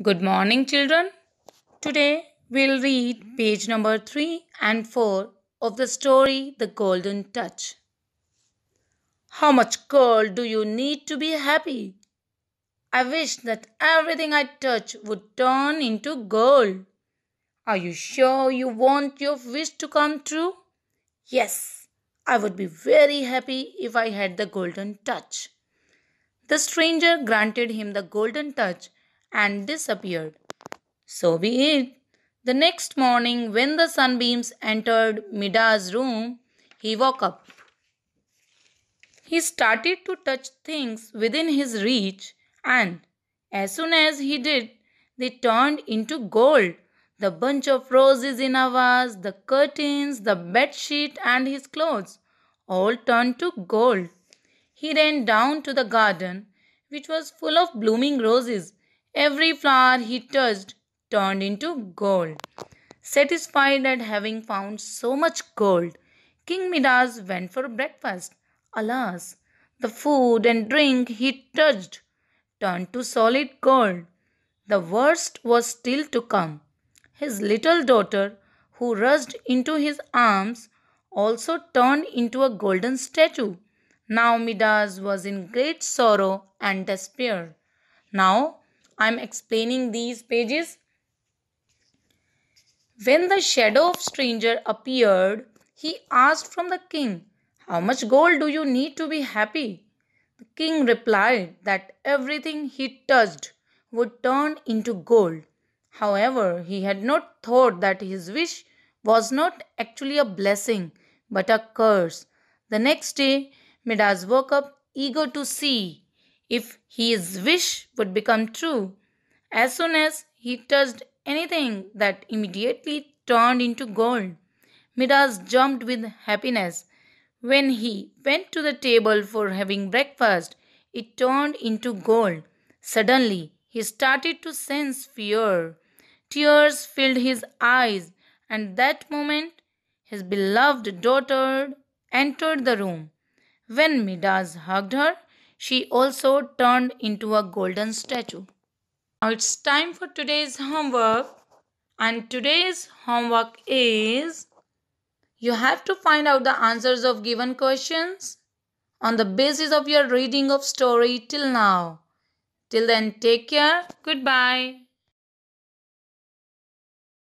Good morning, children. Today we'll read page number 3 and 4 of the story The Golden Touch. How much gold do you need to be happy? I wish that everything I touch would turn into gold. Are you sure you want your wish to come true? Yes, I would be very happy if I had the golden touch. The stranger granted him the golden touch and disappeared. So be it. The next morning, when the sunbeams entered Mida's room, he woke up. He started to touch things within his reach, and as soon as he did, they turned into gold. The bunch of roses in a vase, the curtains, the bedsheet, and his clothes all turned to gold. He ran down to the garden, which was full of blooming roses Every flower he touched turned into gold. Satisfied at having found so much gold, King Midas went for breakfast. Alas, the food and drink he touched turned to solid gold. The worst was still to come. His little daughter, who rushed into his arms, also turned into a golden statue. Now Midas was in great sorrow and despair. Now I'm explaining these pages. When the shadow of stranger appeared, he asked from the king, How much gold do you need to be happy? The king replied that everything he touched would turn into gold. However, he had not thought that his wish was not actually a blessing but a curse. The next day, Midas woke up eager to see if his wish would become true. As soon as he touched anything, that immediately turned into gold. Midas jumped with happiness. When he went to the table for having breakfast, it turned into gold. Suddenly, he started to sense fear. Tears filled his eyes, and that moment, his beloved daughter entered the room. When Midas hugged her, she also turned into a golden statue. Now it's time for today's homework. And today's homework is you have to find out the answers of given questions on the basis of your reading of story till now. Till then, take care. Goodbye.